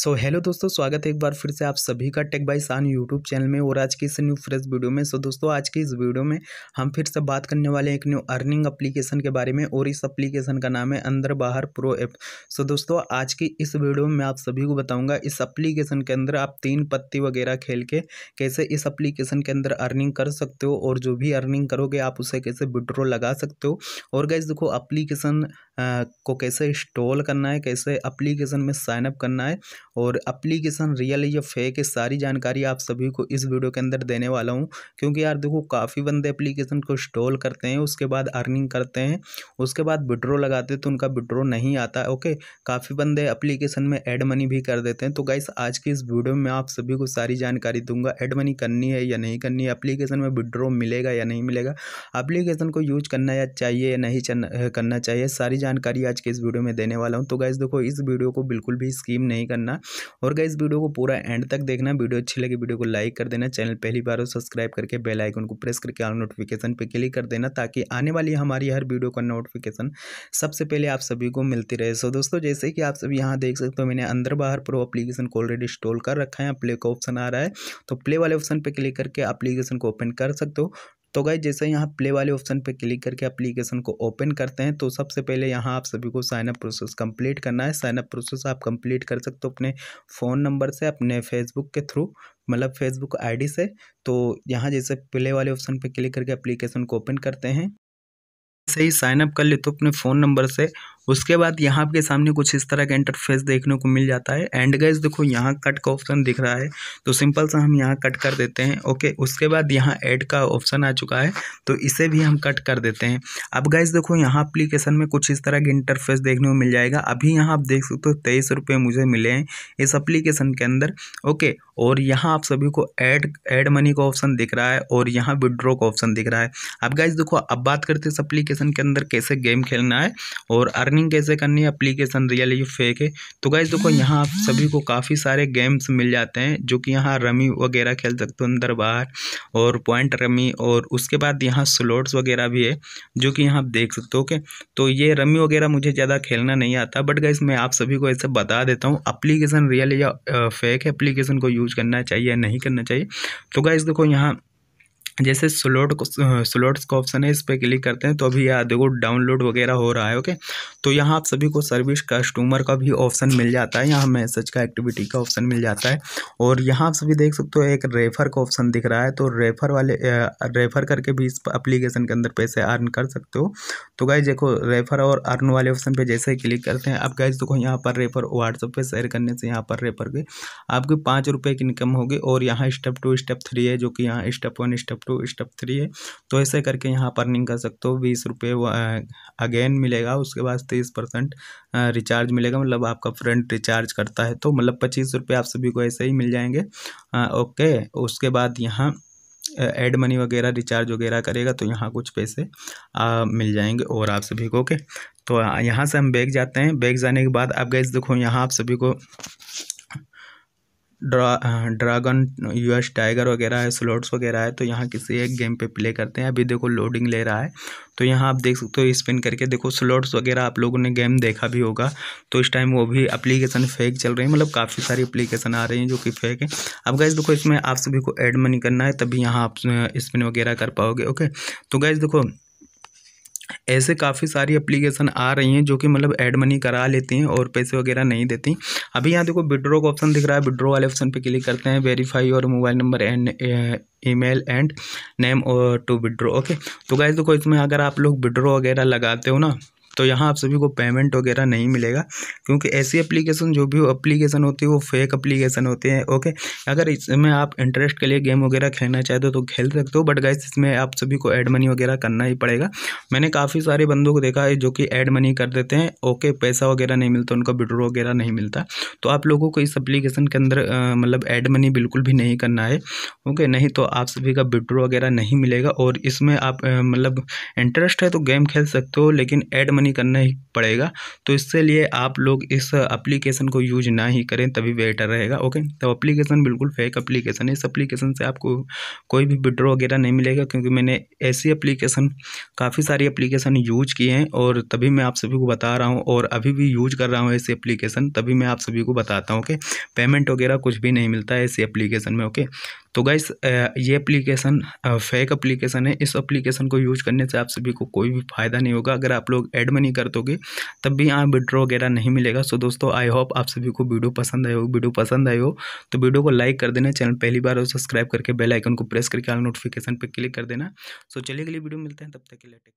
सो so, hello दोस्तों स्वागत है एक बार फिर से आप सभी का टेक बाई सान यूट्यूब चैनल में और आज की इस न्यू फ्रेश वीडियो में सो so, दोस्तों आज की इस वीडियो में हम फिर से बात करने वाले हैं एक न्यू अर्निंग एप्लीकेशन के बारे में और इस एप्लीकेशन का नाम है अंदर Bahar pro app so so, दोस्तों आज की इस वीडियो में मैं आप सभी को बताऊँगा इस अप्लीकेशन के अंदर आप तीन पत्ती वगैरह खेल के कैसे इस अप्लीकेशन के अंदर अर्निंग कर सकते हो और जो भी अर्निंग करोगे आप उसे कैसे विड्रॉ लगा सकते हो और गैस देखो अप्लीकेशन को कैसे इंस्टॉल करना है कैसे अप्लीकेशन में साइनअप करना है और अप्लीकेसन रियल है या फेक है सारी जानकारी आप सभी को इस वीडियो के अंदर देने वाला हूँ क्योंकि यार देखो काफ़ी बंदे अप्लीकेशन को इंस्टॉल करते हैं उसके बाद अर्निंग करते हैं उसके बाद विड्रो लगाते हैं तो उनका विड्रो नहीं आता ओके काफ़ी बंदे अप्लीकेशन में एड मनी भी कर देते हैं तो गाइस आज की इस वीडियो में आप सभी को सारी जानकारी दूंगा एड मनी करनी है या नहीं करनी है अप्लीकेशन में विड्रो मिलेगा या नहीं मिलेगा अप्लीकेशन को यूज करना या चाहिए या नहीं करना चाहिए सारी जानकारी आज के इस वीडियो में देने वाला हूँ तो गाइस देखो इस वीडियो को बिल्कुल भी स्कीम नहीं करना और गाइज वीडियो को पूरा एंड तक देखना वीडियो अच्छी लगी वीडियो को लाइक कर देना चैनल पहली बार हो सब्सक्राइब करके बेल आइकन को प्रेस करके ऑल नोटिफिकेशन पर क्लिक कर देना ताकि आने वाली हमारी हर वीडियो का नोटिफिकेशन सबसे पहले आप सभी को मिलती रहे सो दोस्तों जैसे कि आप सभी यहाँ देख सकते हो मैंने अंदर बाहर प्रो अपलीकेशन को ऑलरेडी इंस्टॉल कर रखा है प्ले का ऑप्शन आ रहा है तो प्ले वाले ऑप्शन पर क्लिक करके अप्लीकेशन को ओपन कर सकते हो तो गाइज जैसे यहाँ प्ले वाले ऑप्शन पे क्लिक करके एप्लीकेशन को ओपन करते हैं तो सबसे पहले यहाँ आप सभी को साइनअप प्रोसेस कंप्लीट करना है साइनअप प्रोसेस आप कंप्लीट कर सकते हो अपने फ़ोन नंबर से अपने फेसबुक के थ्रू मतलब फेसबुक आईडी से तो यहाँ जैसे प्ले वाले ऑप्शन पे क्लिक करके एप्लीकेशन को ओपन करते हैं सही ही साइनअप कर ले तो अपने फ़ोन नंबर से उसके बाद यहाँ आपके सामने कुछ इस तरह का इंटरफेस देखने को मिल जाता है एंड गैस देखो यहाँ कट का ऑप्शन दिख रहा है तो सिंपल सा हम यहाँ कट कर देते हैं ओके उसके बाद यहाँ ऐड का ऑप्शन आ चुका है तो इसे भी हम कट कर देते हैं अब गैस देखो यहाँ अप्लीकेशन में कुछ इस तरह का इंटरफेस देखने को मिल जाएगा अभी यहाँ आप देख सकते हो तेईस मुझे मिले हैं इस अप्लीकेशन के अंदर ओके और यहाँ आप सभी को एड एड मनी का ऑप्शन दिख रहा है और यहाँ विड्रॉ का ऑप्शन दिख रहा है अब गैस देखो अब बात करते हैं इस अप्लीकेशन के अंदर कैसे गेम खेलना है और अर्निंग फार्मिंग कैसे करनी है अप्लीकेशन रियल यू फेक है तो गाइज देखो यहाँ आप सभी को काफ़ी सारे गेम्स मिल जाते हैं जो कि यहाँ रमी वगैरह खेल सकते हो अंदर बाहर और पॉइंट रमी और उसके बाद यहाँ स्लोट्स वगैरह भी है जो कि यहाँ आप देख सकते हो ओके तो ये रमी वगैरह मुझे ज़्यादा खेलना नहीं आता बट गाइज मैं आप सभी को ऐसे बता देता हूँ अप्लीकेशन रियल या फेक है अप्लीकेशन को यूज़ करना चाहिए या नहीं करना चाहिए तो गाइज देखो यहाँ जैसे स्लोट स्लोट्स का ऑप्शन है इस पर क्लिक करते हैं तो अभी यह देखो डाउनलोड वगैरह हो रहा है ओके तो यहाँ आप सभी को सर्विस कस्टमर का भी ऑप्शन मिल जाता है यहाँ मैसेज का एक्टिविटी का ऑप्शन मिल जाता है और यहाँ आप सभी देख सकते हो एक रेफर का ऑप्शन दिख रहा है तो रेफर वाले रेफर करके भी इस अप्लीकेशन के अंदर पैसे अर्न कर सकते हो तो गाइज देखो रेफर और अर्न वाले ऑप्शन पर जैसे ही क्लिक करते हैं अब गाइज देखो यहाँ पर रेफर व्हाट्सअप पर शेयर करने से यहाँ पर रेफर के आपकी पाँच रुपये की इनकम होगी और यहाँ स्टेप टू स्टेप थ्री है जो कि यहाँ step one step two step three है तो ऐसे करके यहाँ पर अर्निंग कर सकते हो बीस रुपये अगेन मिलेगा उसके बाद तीस परसेंट रिचार्ज मिलेगा मतलब आपका फ्रेंड रिचार्ज करता है तो मतलब पच्चीस रुपये आप सभी को ऐसे ही मिल जाएंगे आ, ओके उसके बाद यहाँ एड मनी वगैरह रिचार्ज वगैरह करेगा तो यहाँ कुछ पैसे आ, मिल जाएंगे और आप सभी को ओके तो यहाँ से हम बैग जाते हैं बैग जाने के बाद आप गए देखो यहाँ आप सभी को ड्रा ड्रैगन यूएस टाइगर वगैरह है स्लॉट्स वगैरह है तो यहाँ किसी एक गेम पे प्ले करते हैं अभी देखो लोडिंग ले रहा है तो यहाँ आप देख सकते हो स्पिन करके देखो स्लॉट्स वगैरह आप लोगों ने गेम देखा भी होगा तो इस टाइम वो भी अप्लीकेशन फेक चल रही है मतलब काफ़ी सारी अप्लीकेशन आ रही हैं जो कि फेक है अब गैस देखो इसमें आप सभी को एड मनी करना है तभी यहाँ आप स्पिन वगैरह कर पाओगे ओके तो गैस देखो ऐसे काफ़ी सारी एप्लीकेशन आ रही हैं जो कि मतलब एड मनी करा लेती हैं और पैसे वगैरह नहीं देती अभी यहाँ देखो विड्रो का ऑप्शन दिख रहा है विड्रो वाले ऑप्शन पे क्लिक करते हैं वेरीफाई और mobile number and email and name और टू विड्रो ओके तो गाइज देखो इसमें अगर आप लोग विड्रो वगैरह लगाते हो ना तो यहाँ आप सभी को पेमेंट वगैरह नहीं मिलेगा क्योंकि ऐसी एप्लीकेशन जो भी एप्लीकेशन होती है वो फेक एप्लीकेशन होते हैं ओके अगर इसमें आप इंटरेस्ट के लिए गेम वगैरह खेलना चाहते हो तो खेल सकते हो बट गाइस इसमें आप सभी को एड मनी वगैरह करना ही पड़ेगा मैंने काफ़ी सारे बंदों को देखा है जो कि ऐड मनी कर देते हैं ओके पैसा वगैरह नहीं मिलता उनका विड्रो वगैरह नहीं मिलता तो आप लोगों को इस अप्लीकेशन के अंदर मतलब ऐड मनी बिल्कुल भी नहीं करना है ओके नहीं तो आप सभी का विड्रो वगैरह नहीं मिलेगा और इसमें आप मतलब इंटरेस्ट है तो गेम खेल सकते हो लेकिन ऐड मनी करना ही पड़ेगा तो इसके लिए आप लोग इस अप्लीकेशन को यूज ना ही करें तभी बेटर रहेगा ओके तो अप्लीकेशन बिल्कुल फेक अप्लीकेशन है इस अप्लीकेशन से आपको कोई भी विड्रो वगैरह नहीं मिलेगा क्योंकि मैंने ऐसी अप्लीकेशन काफ़ी सारे सारी एप्लीकेशन यूज किए हैं और तभी मैं आप सभी को बता रहा हूँ और अभी भी यूज कर रहा हूँ ऐसी एप्लीकेशन तभी मैं आप सभी को बताता हूँ ओके पेमेंट वगैरह कुछ भी नहीं मिलता है ऐसी एप्लीकेशन में ओके तो गाइस ये एप्लीकेशन फेक एप्लीकेशन है इस एप्लीकेशन को यूज करने से आप सभी को कोई भी फ़ायदा नहीं होगा अगर आप लोग ऐड मनी कर दोगे तब भी यहाँ विड्रॉ वगैरह नहीं मिलेगा सो दोस्तों आई होप आप सभी को वीडियो पसंद आए हो वीडियो पसंद आए हो तो वीडियो को लाइक कर देना चैनल पहली बार हो सब्सक्राइब करके बेल आइकन को प्रेस करके ऑल नोटिफिकेशन पर क्लिक कर देना सो चलिए अगली वीडियो मिलते हैं तब तक के लिए